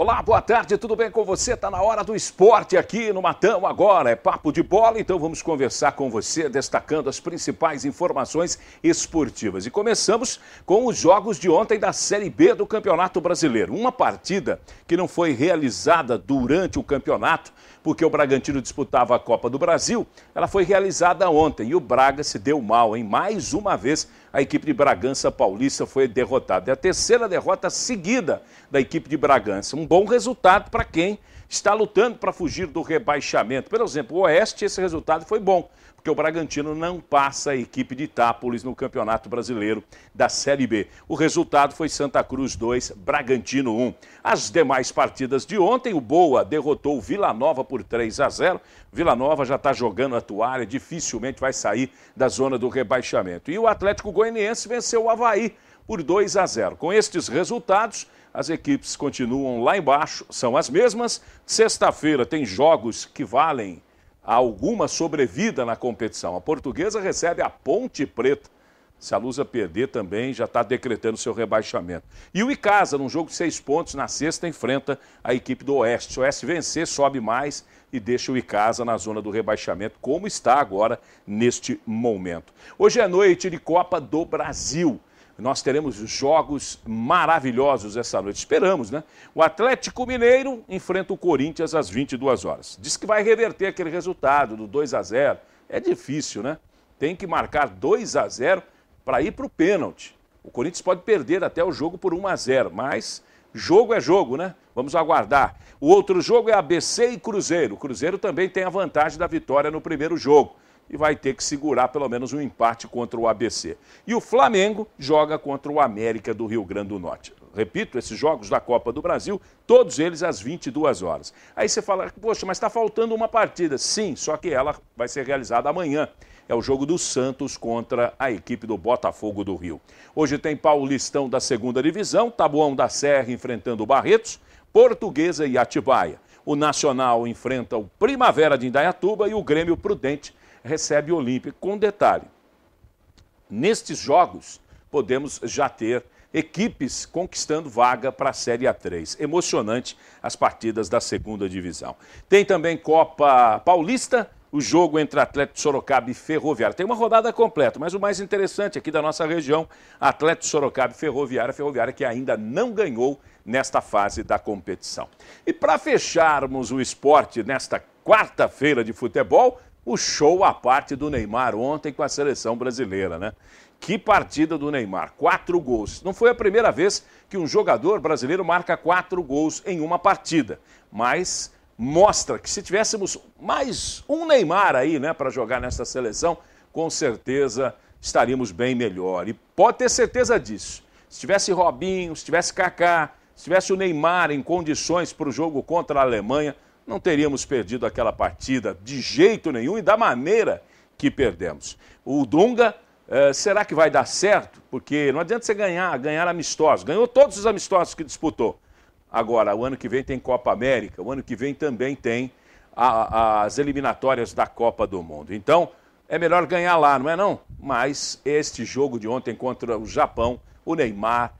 Olá, boa tarde, tudo bem com você? Está na hora do esporte aqui no Matão agora. É papo de bola, então vamos conversar com você, destacando as principais informações esportivas. E começamos com os jogos de ontem da Série B do Campeonato Brasileiro. Uma partida que não foi realizada durante o campeonato, porque o Bragantino disputava a Copa do Brasil, ela foi realizada ontem e o Braga se deu mal, hein? Mais uma vez a equipe de Bragança Paulista foi derrotada. É a terceira derrota seguida da equipe de Bragança. Um bom resultado para quem está lutando para fugir do rebaixamento. Por exemplo, o Oeste, esse resultado foi bom, porque o Bragantino não passa a equipe de Itápolis no Campeonato Brasileiro da Série B. O resultado foi Santa Cruz 2, Bragantino 1. As demais partidas de ontem, o Boa derrotou o Vila Nova por 3 a 0. Vila Nova já está jogando a toalha, dificilmente vai sair da zona do rebaixamento. E o Atlético Goianiense venceu o Havaí por 2 a 0. Com estes resultados, as equipes continuam lá embaixo, são as mesmas. Sexta-feira tem jogos que valem alguma sobrevida na competição. A portuguesa recebe a Ponte Preta. Se a Lusa perder também, já está decretando seu rebaixamento. E o Icasa, num jogo de seis pontos, na sexta enfrenta a equipe do Oeste. Se o Oeste vencer, sobe mais e deixa o Icasa na zona do rebaixamento, como está agora neste momento. Hoje é noite de Copa do Brasil. Nós teremos jogos maravilhosos essa noite. Esperamos, né? O Atlético Mineiro enfrenta o Corinthians às 22 horas. Diz que vai reverter aquele resultado do 2 a 0. É difícil, né? Tem que marcar 2 a 0 para ir para o pênalti. O Corinthians pode perder até o jogo por 1 a 0, mas jogo é jogo, né? Vamos aguardar. O outro jogo é ABC e Cruzeiro. O Cruzeiro também tem a vantagem da vitória no primeiro jogo e vai ter que segurar pelo menos um empate contra o ABC. E o Flamengo joga contra o América do Rio Grande do Norte. Repito, esses jogos da Copa do Brasil, todos eles às 22 horas. Aí você fala, poxa, mas está faltando uma partida. Sim, só que ela vai ser realizada amanhã. É o jogo do Santos contra a equipe do Botafogo do Rio. Hoje tem Paulistão da segunda divisão, Tabuão da Serra enfrentando o Barretos, Portuguesa e Atibaia. O Nacional enfrenta o Primavera de Indaiatuba e o Grêmio Prudente recebe o Olímpico. Com detalhe, nestes jogos podemos já ter equipes conquistando vaga para a Série A3. Emocionante as partidas da segunda divisão. Tem também Copa Paulista, o jogo entre Atlético Sorocaba e Ferroviária. Tem uma rodada completa, mas o mais interessante aqui da nossa região, Atlético Sorocaba e Ferroviária, Ferroviária que ainda não ganhou nesta fase da competição. E para fecharmos o esporte nesta quarta-feira de futebol, o show à parte do Neymar ontem com a seleção brasileira, né? Que partida do Neymar! Quatro gols. Não foi a primeira vez que um jogador brasileiro marca quatro gols em uma partida, mas mostra que se tivéssemos mais um Neymar aí, né, para jogar nesta seleção, com certeza estaríamos bem melhor. E pode ter certeza disso. Se tivesse Robinho, se tivesse Kaká, se tivesse o Neymar em condições para o jogo contra a Alemanha, não teríamos perdido aquela partida de jeito nenhum e da maneira que perdemos. O Dunga, eh, será que vai dar certo? Porque não adianta você ganhar, ganhar amistosos. Ganhou todos os amistosos que disputou. Agora, o ano que vem tem Copa América, o ano que vem também tem a, a, as eliminatórias da Copa do Mundo. Então, é melhor ganhar lá, não é não? Mas este jogo de ontem contra o Japão, o Neymar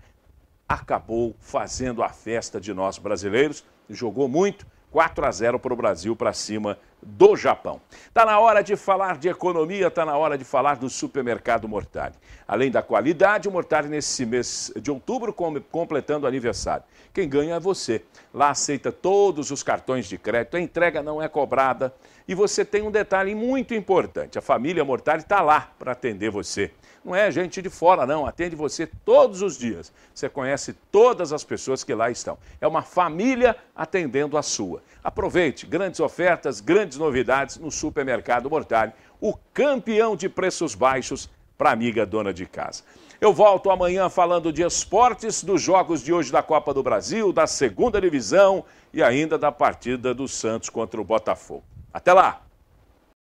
acabou fazendo a festa de nós brasileiros, jogou muito 4 a 0 para o Brasil para cima do Japão. Está na hora de falar de economia, está na hora de falar do supermercado Mortari. Além da qualidade, o Mortari nesse mês de outubro completando aniversário. Quem ganha é você. Lá aceita todos os cartões de crédito, a entrega não é cobrada. E você tem um detalhe muito importante: a família Mortari está lá para atender você. Não é gente de fora, não. Atende você todos os dias. Você conhece todas as pessoas que lá estão. É uma família atendendo a sua. Aproveite grandes ofertas, grandes novidades no Supermercado Mortari, o campeão de preços baixos para amiga dona de casa. Eu volto amanhã falando de esportes, dos jogos de hoje da Copa do Brasil, da segunda divisão e ainda da partida do Santos contra o Botafogo. Até lá!